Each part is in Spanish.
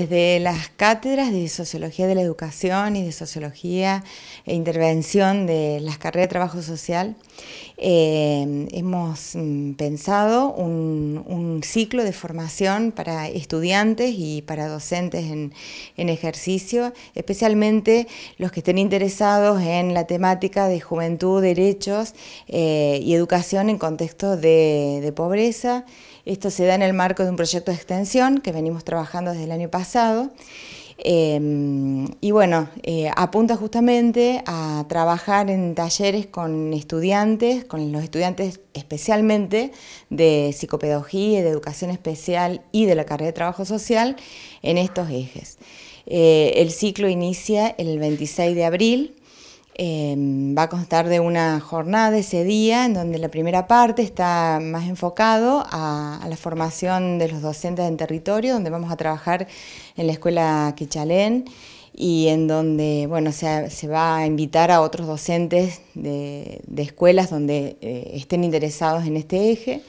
desde las cátedras de Sociología de la Educación y de Sociología e Intervención de las carreras de Trabajo Social, eh, hemos mm, pensado un ciclo de formación para estudiantes y para docentes en, ejercicio, especialmente los que estén interesados en la temática de juventud, derechos eh, y educación en contexto de pobreza. Esto se da en el marco de un proyecto de extensión que venimos trabajando desde el año pasado Em, y bueno, eh, apunta justamente a trabajar en talleres con estudiantes, con los estudiantes especialmente de psicopedagogía, de educación especial y de la carrera de trabajo social en estos ejes. Eh, el ciclo inicia el 26 de abril Em, va a constar de una jornada ese día en donde la primera parte está más enfocado a, la formación de los docentes en territorio, donde vamos a trabajar en la escuela Quichalén y en donde bueno, se, va a invitar a otros docentes de, escuelas donde eh, estén interesados en este eje.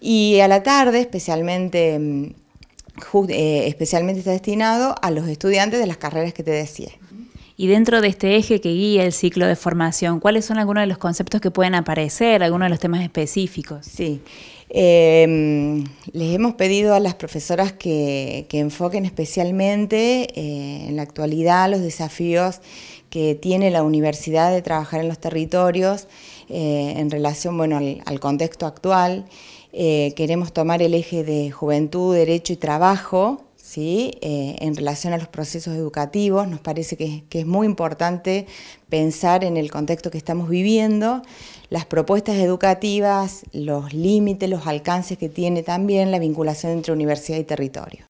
Y a la tarde, especialmente, em, eh, especialmente está destinado a los estudiantes de las carreras que te decía. Y dentro de este eje que guía el ciclo de formación, ¿cuáles son algunos de los conceptos que pueden aparecer, algunos de los temas específicos? Sí. Em, les hemos pedido a las profesoras que, enfoquen especialmente eh, en la actualidad los desafíos que tiene la universidad de trabajar en los territorios eh, en relación bueno, al contexto actual. Eh, queremos tomar el eje de juventud, derecho y trabajo ¿sí? Eh, en relación a los procesos educativos. Nos parece que, es muy importante pensar en el contexto que estamos viviendo, las propuestas educativas, los límites, los alcances que tiene también la vinculación entre universidad y territorio.